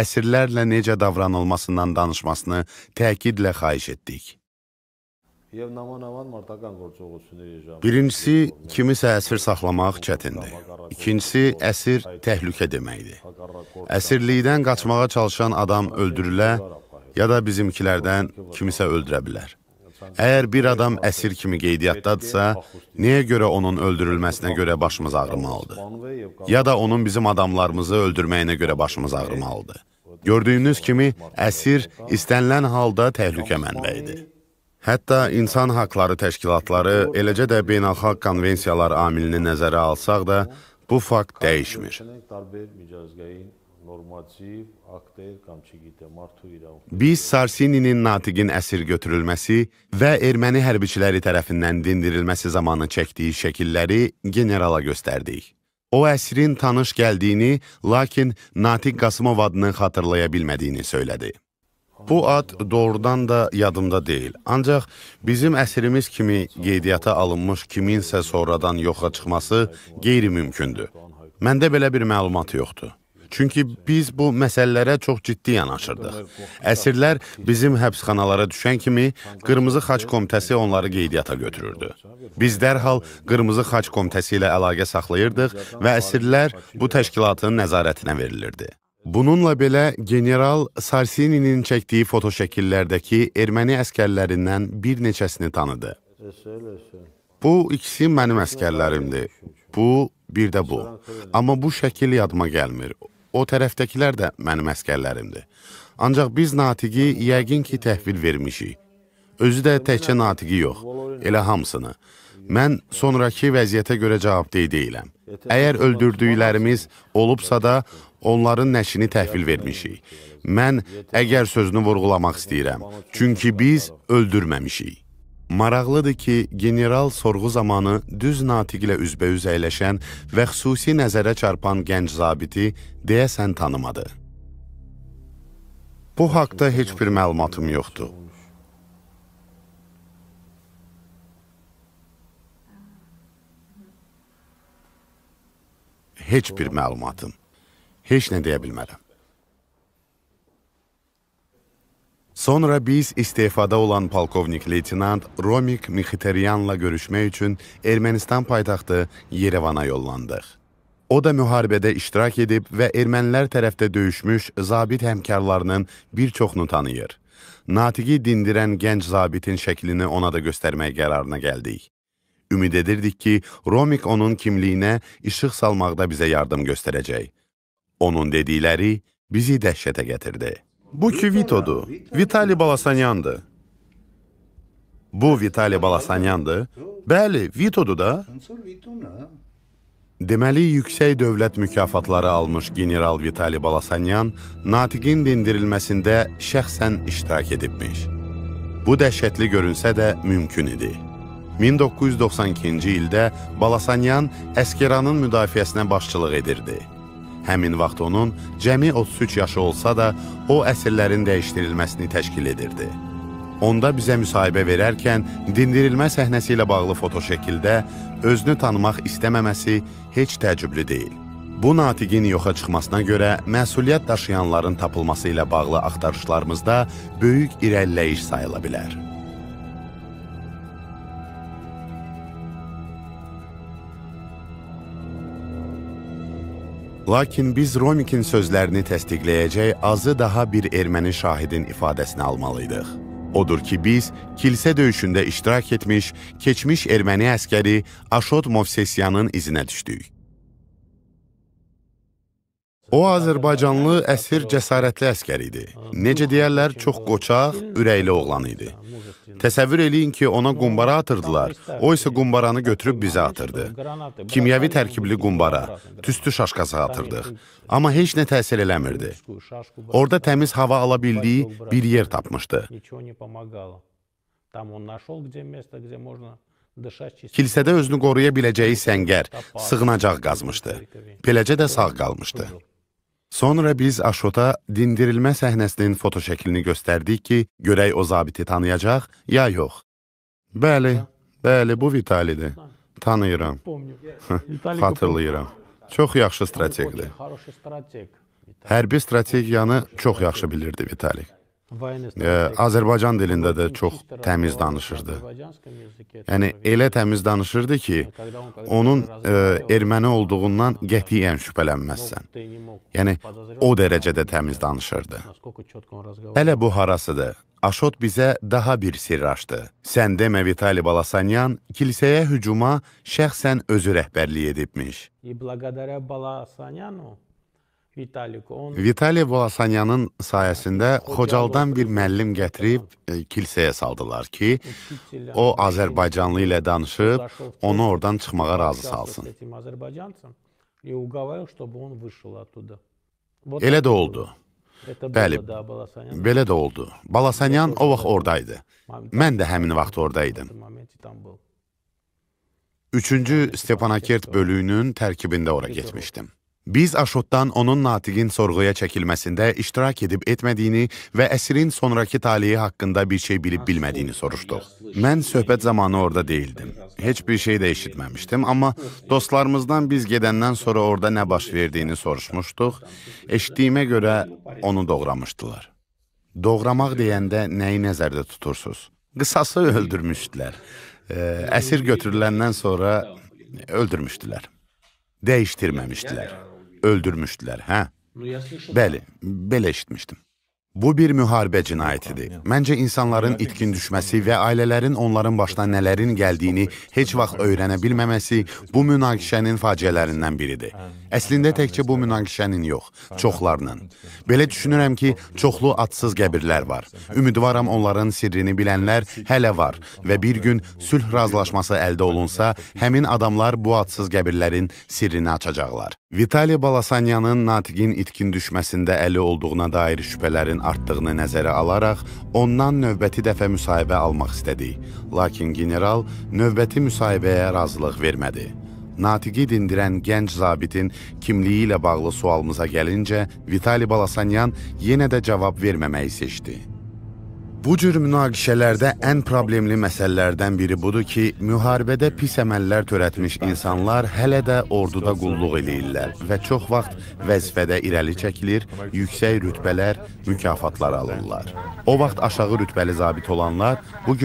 əsirlərlə necə davranılmasından danışmasını təkidlə xahiş etdik. Birincisi, kimisə əsir saxlamaq çətindir. İkincisi, əsir təhlükə deməkdir. Əsirlikdən qaçmağa çalışan adam öldürülə ya da bizimkilərdən kimisə öldürə bilər. Əgər bir adam əsir kimi qeydiyyatdadırsa, niyə görə onun öldürülməsinə görə başımız ağrımalıdır? Ya da onun bizim adamlarımızı öldürməyinə görə başımız ağrımalıdır? Gördüyünüz kimi, əsir istənilən halda təhlükə mənbəyidir. Hətta insan haqları təşkilatları, eləcə də beynəlxalq konvensiyalar amilini nəzərə alsaq da, bu fakt dəyişmir. Biz Sarsininin natiqin əsir götürülməsi və erməni hərbiçiləri tərəfindən dindirilməsi zamanı çəkdiyi şəkilləri generala göstərdik. O əsrin tanış gəldiyini, lakin Natiq Qasımov adını xatırlaya bilmədiyini söylədi. Bu ad doğrudan da yadımda deyil. Ancaq bizim əsrimiz kimi qeydiyyata alınmış kiminsə sonradan yoxa çıxması qeyri-mümkündür. Məndə belə bir məlumat yoxdur. Çünki biz bu məsələlərə çox ciddi yanaşırdıq. Əsirlər bizim həbsxanalara düşən kimi Qırmızı Xaç Komitəsi onları qeydiyyata götürürdü. Biz dərhal Qırmızı Xaç Komitəsi ilə əlaqə saxlayırdıq və əsirlər bu təşkilatın nəzarətinə verilirdi. Bununla belə general Sarsininin çəkdiyi fotoşəkillərdəki erməni əskərlərindən bir neçəsini tanıdı. Bu ikisi mənim əskərlərimdir. Bu, bir də bu. Amma bu şəkil yadıma gəlmir o tərəfdəkilər də mənim əsgərlərimdir. Ancaq biz natiqi yəqin ki, təhvil vermişik. Özü də təkcə natiqi yox, elə hamısını. Mən sonrakı vəziyyətə görə cavabdeh deyiləm. Əgər öldürdüklərimiz olubsa da, onların nəşini təhvil vermişik. Mən əgər sözünü vurğulamaq istəyirəm, çünki biz öldürməmişik. Maraqlıdır ki, general sorğu zamanı düz natiqlə üzbəüz əyləşən və xüsusi nəzərə çarpan gənc zabiti deyəsən tanımadı. Bu haqda heç bir məlumatım yoxdur. Heç bir məlumatım. Heç nə deyə bilmərəm. Sonra biz istefada olan polkovnik leytenant Romik Mixiteryanla görüşmək üçün Ermənistan paytaxtı Yerevana yollandıq. O da müharibədə iştirak edib və ermənilər tərəfdə döyüşmüş zabit həmkarlarının bir çoxunu tanıyır. Natiqi dindirən gənc zabitin şəklini ona da göstərmək qərarına gəldik. Ümid edirdik ki, Romik onun kimliyinə işıq salmaqda bizə yardım göstərəcək. Onun dedikləri bizi dəhşətə gətirdi. Bu Kivito'du. Vitali Balasanyan'dı. Bu Vitali Balasanyan'dı. Bəli, Vito'du da. Deməli, yüksək dövlət mükafatları almış general Vitali Balasanyan natiqin dindirilməsində şəxsən iştirak edibmiş. Bu dəhşətli görünsə də mümkün idi. 1992-ci ildə Balasanyan Əskeranın müdafiəsinə başçılıq edirdi. Həmin vaxt onun cəmi 33 yaşı olsa da, o əsrlərin dəyişdirilməsini təşkil edirdi. Onda bizə müsahibə verərkən dindirilmə səhnəsi ilə bağlı fotoşəkildə özünü tanımaq istəməməsi heç təəccüblü deyil. Bu natiqin yoxa çıxmasına görə məsuliyyət daşıyanların tapılması ilə bağlı axtarışlarımızda böyük irəliləyiş sayıla bilər. Lakin biz Romikin sözlərini təsdiqləyəcək azı daha bir erməni şahidin ifadəsini almalıydıq. Odur ki, biz kilsə döyüşündə iştirak etmiş, keçmiş erməni əskəri Aşot Movsesyanın izinə düşdük. O Azərbaycanlı əsir cəsarətli əskər idi. Necə deyərlər, çox qoçaq, ürəkli oğlan idi. Təsəvvür eləyin ki, ona qumbara atırdılar, o isə qumbaranı götürüb bizə atırdı. Kimyəvi tərkibli qumbara, tüstü şaşkası atırdıq. Amma heç nə təsir eləmirdi. Orada təmiz hava ala bildiyi bir yer tapmışdı. Kilsədə özünü qoruya biləcəyi səngər, sığınacaq qazmışdı. Beləcə də sağ qalmışdı. Sonra biz Aşota dindirilmə səhnəsinin fotoşəklini göstərdik ki, görək o zabiti tanıyacaq ya yox. Bəli, bəli, bu Vitalidir. Tanıyıram. Xatırlayıram. Çox yaxşı strateqdir. Hərbi strategiyanı çox yaxşı bilirdi Vitalik. Azərbaycan dilində də çox təmiz danışırdı. Yəni elə təmiz danışırdı ki, onun ə, e, erməni olduğundan qətiyyən şübhələnməzsən. Yəni o dərəcədə təmiz danışırdı. Hələ bu harasıdır. Aşot bizə daha bir sirr açdı. Sən demə Vitali Balasanyan kilsəyə hücuma şəxsən özü rəhbərlik edibmiş. Vitali Bolasanyanın sayəsində Xocaldan bir müəllim gətirib e, kilsəyə saldılar ki, e, o Azərbaycanlı ilə danışıb, onu oradan çıxmağa razı salsın. E, Elə də oldu. Bəli, belə də oldu. Balasanyan o vaxt oradaydı. Mən də həmin vaxt oradaydım. Üçüncü Stepanakert bölüyünün tərkibində ora getmişdim. Biz Aşotdan onun natiqin sorğuya çəkilməsində iştirak edib etmədiyini və əsrin sonrakı taleyi haqqında bir şey bilib-bilmədiyini soruşduq. Mən söhbət zamanı orada deyildim. Heç bir şey də eşitməmişdim, amma dostlarımızdan biz gedəndən sonra orada nə baş verdiyini soruşmuşduq. Eşitdiyimə görə onu doğramışdılar. Doğramaq deyəndə nəyi nəzərdə tutursunuz? Qısası öldürmüşdülər. Əsir götürüləndən sonra öldürmüşdülər. Dəyişdirməmişdilər. Öldürmüşdülər, hə? Bəli, belə eşitmişdim. Bu bir müharibə cinayətidir. Məncə insanların itkin düşməsi və ailələrin onların başına nələrin gəldiyini heç vaxt öyrənə bilməməsi bu münaqişənin faciələrindən biridir. Əslində təkcə bu münaqişənin yox, çoxlarının. Belə düşünürəm ki, çoxlu adsız qəbirlər var. Ümidvaram onların sirrini bilənlər hələ var və bir gün sülh razılaşması əldə olunsa, həmin adamlar bu adsız qəbirlərin sirrini açacaqlar. Vitali Balasanyanın Natiqin itkin düşməsində əli olduğuna dair şübhələrin artdığını nəzərə alaraq ondan növbəti dəfə müsahibə almaq istədik. Lakin general növbəti müsahibəyə razılıq vermədi. Natiqi dindirən gənc zabitin kimliyi ilə bağlı sualımıza gəlincə Vitali Balasanyan yenə də cavab verməməyi seçdi. Bu cür münaqişələrdə ən problemli məsələlərdən biri budur ki, müharibədə pis əməllər törətmiş insanlar hələ də orduda qulluq eləyirlər və çox vaxt vəzifədə irəli çəkilir, yüksək rütbələr, mükafatlar alırlar. O vaxt aşağı rütbəli zabit olanlar bu gün